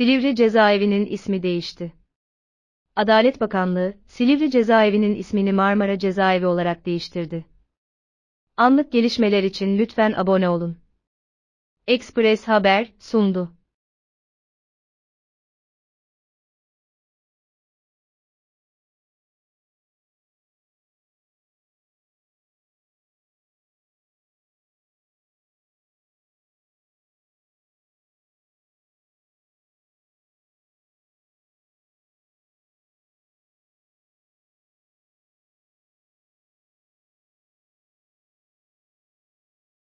Silivri cezaevinin ismi değişti. Adalet Bakanlığı, Silivri cezaevinin ismini Marmara Cezaevi olarak değiştirdi. Anlık gelişmeler için lütfen abone olun. Express Haber sundu.